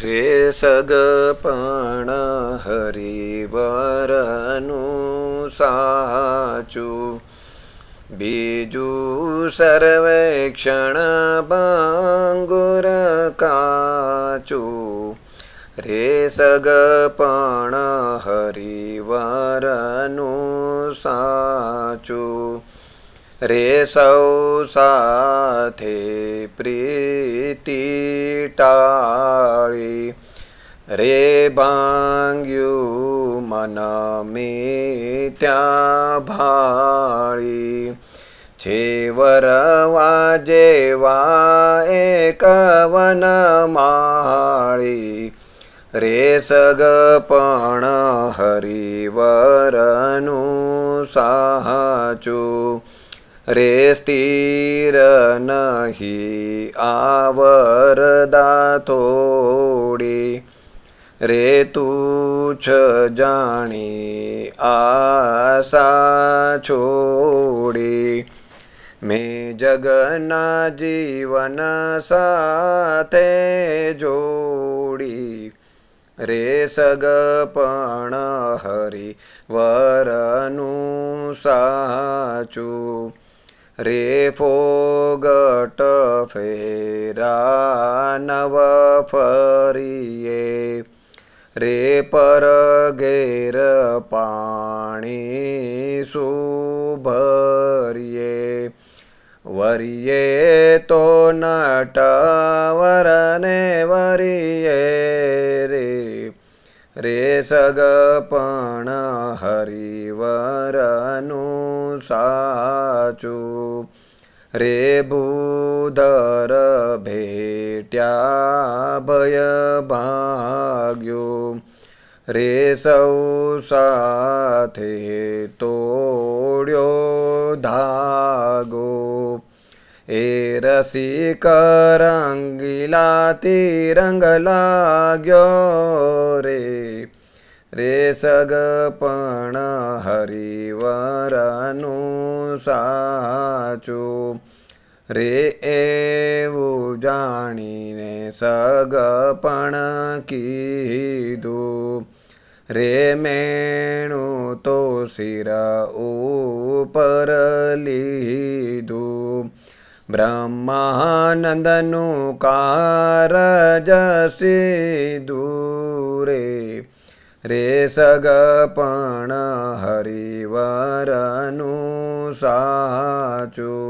रे सगपाण हरिवारनुचु बीजु सर्वेक्षणभागरकाचु रे सगण हरिवारनु रे साथे प्रीतिताी रे बांग्यु मे त्या भाळी छेवर जे वा जेवा एकवनमाळी रे सगपण हरिवरनु साहु रे स्थिर नहि आवरदातोडि रे तू आसा छोडि मे जगना जीवन जोडि रे वरनु साचू, રે ફોગટ ફેરા નવ ફરીએ રે પર ઘેર પાણી સુભરીએ વરીએ તો નટવરને વરીએ रे हरिवरनु साचु रे बुधर भेट्या भय भाग्य रे सौ तोड्यो धागो एस रङ्गीला रे रे सगपण हरिवरनु सा रे जाणिने सगपण की रे मेणु तो शिर उ परलि ब्रह्मानन्दनुकारजसि दूरे रे हरिवरनु साचो।